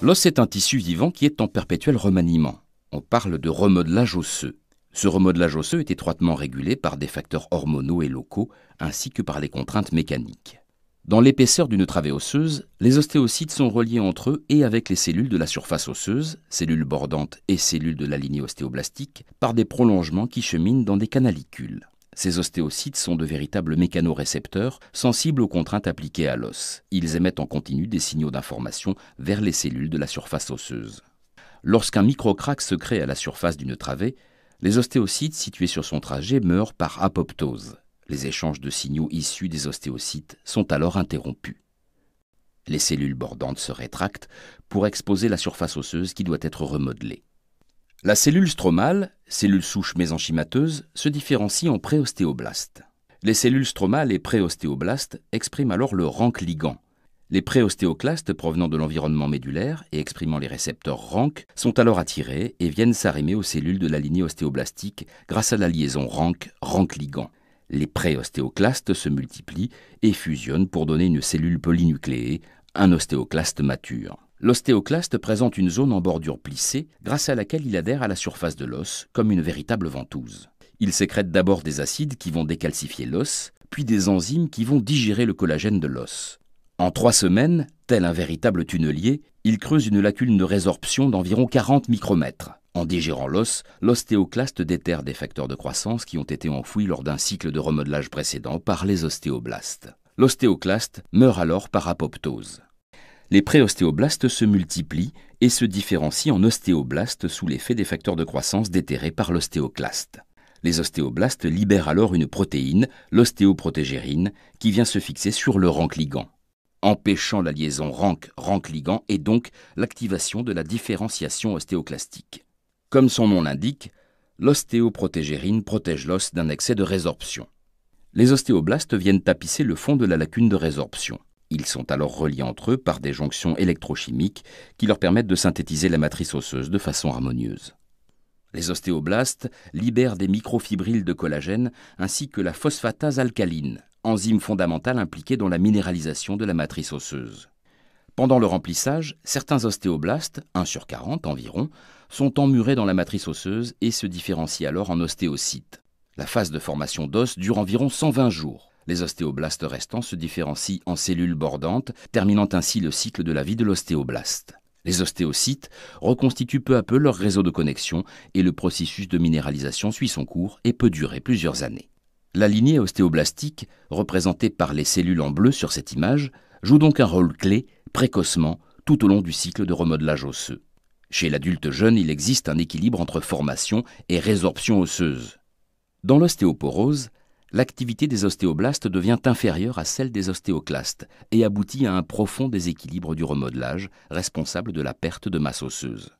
L'os est un tissu vivant qui est en perpétuel remaniement. On parle de remodelage osseux. Ce remodelage osseux est étroitement régulé par des facteurs hormonaux et locaux, ainsi que par des contraintes mécaniques. Dans l'épaisseur d'une travée osseuse, les ostéocytes sont reliés entre eux et avec les cellules de la surface osseuse, cellules bordantes et cellules de la lignée ostéoblastique, par des prolongements qui cheminent dans des canalicules. Ces ostéocytes sont de véritables mécanorécepteurs sensibles aux contraintes appliquées à l'os. Ils émettent en continu des signaux d'information vers les cellules de la surface osseuse. Lorsqu'un microcraque se crée à la surface d'une travée, les ostéocytes situés sur son trajet meurent par apoptose. Les échanges de signaux issus des ostéocytes sont alors interrompus. Les cellules bordantes se rétractent pour exposer la surface osseuse qui doit être remodelée. La cellule stromale, cellule souche mésenchymateuse, se différencie en préostéoblastes. Les cellules stromales et préostéoblastes expriment alors le rank ligand. Les préostéoclastes provenant de l'environnement médulaire et exprimant les récepteurs rank sont alors attirés et viennent s'arrimer aux cellules de la lignée ostéoblastique grâce à la liaison rank-rank ligand. Les préostéoclastes se multiplient et fusionnent pour donner une cellule polynucléée, un ostéoclaste mature l'ostéoclaste présente une zone en bordure plissée grâce à laquelle il adhère à la surface de l'os comme une véritable ventouse. Il sécrète d'abord des acides qui vont décalcifier l'os, puis des enzymes qui vont digérer le collagène de l'os. En trois semaines, tel un véritable tunnelier, il creuse une lacune de résorption d'environ 40 micromètres. En digérant l'os, l'ostéoclaste déterre des facteurs de croissance qui ont été enfouis lors d'un cycle de remodelage précédent par les ostéoblastes. L'ostéoclaste meurt alors par apoptose les préostéoblastes se multiplient et se différencient en ostéoblastes sous l'effet des facteurs de croissance déterrés par l'ostéoclaste. Les ostéoblastes libèrent alors une protéine, l'ostéoprotégérine, qui vient se fixer sur le rank ligand, empêchant la liaison rank-rank ligand et donc l'activation de la différenciation ostéoclastique. Comme son nom l'indique, l'ostéoprotégérine protège l'os d'un excès de résorption. Les ostéoblastes viennent tapisser le fond de la lacune de résorption. Ils sont alors reliés entre eux par des jonctions électrochimiques qui leur permettent de synthétiser la matrice osseuse de façon harmonieuse. Les ostéoblastes libèrent des microfibrilles de collagène ainsi que la phosphatase alcaline, enzyme fondamentale impliquée dans la minéralisation de la matrice osseuse. Pendant le remplissage, certains ostéoblastes, 1 sur 40 environ, sont emmurés dans la matrice osseuse et se différencient alors en ostéocytes. La phase de formation d'os dure environ 120 jours. Les ostéoblastes restants se différencient en cellules bordantes, terminant ainsi le cycle de la vie de l'ostéoblaste. Les ostéocytes reconstituent peu à peu leur réseau de connexion et le processus de minéralisation suit son cours et peut durer plusieurs années. La lignée ostéoblastique, représentée par les cellules en bleu sur cette image, joue donc un rôle clé précocement tout au long du cycle de remodelage osseux. Chez l'adulte jeune, il existe un équilibre entre formation et résorption osseuse. Dans l'ostéoporose, l'activité des ostéoblastes devient inférieure à celle des ostéoclastes et aboutit à un profond déséquilibre du remodelage responsable de la perte de masse osseuse.